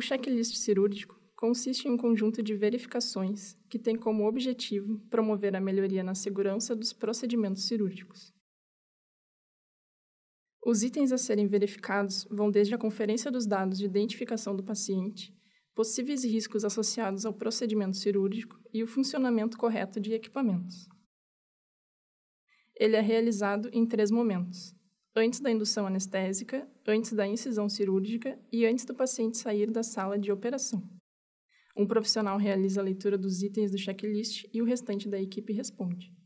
O checklist cirúrgico consiste em um conjunto de verificações que tem como objetivo promover a melhoria na segurança dos procedimentos cirúrgicos. Os itens a serem verificados vão desde a conferência dos dados de identificação do paciente, possíveis riscos associados ao procedimento cirúrgico e o funcionamento correto de equipamentos. Ele é realizado em três momentos: antes da indução anestésica, antes da incisão cirúrgica e antes do paciente sair da sala de operação. Um profissional realiza a leitura dos itens do checklist e o restante da equipe responde.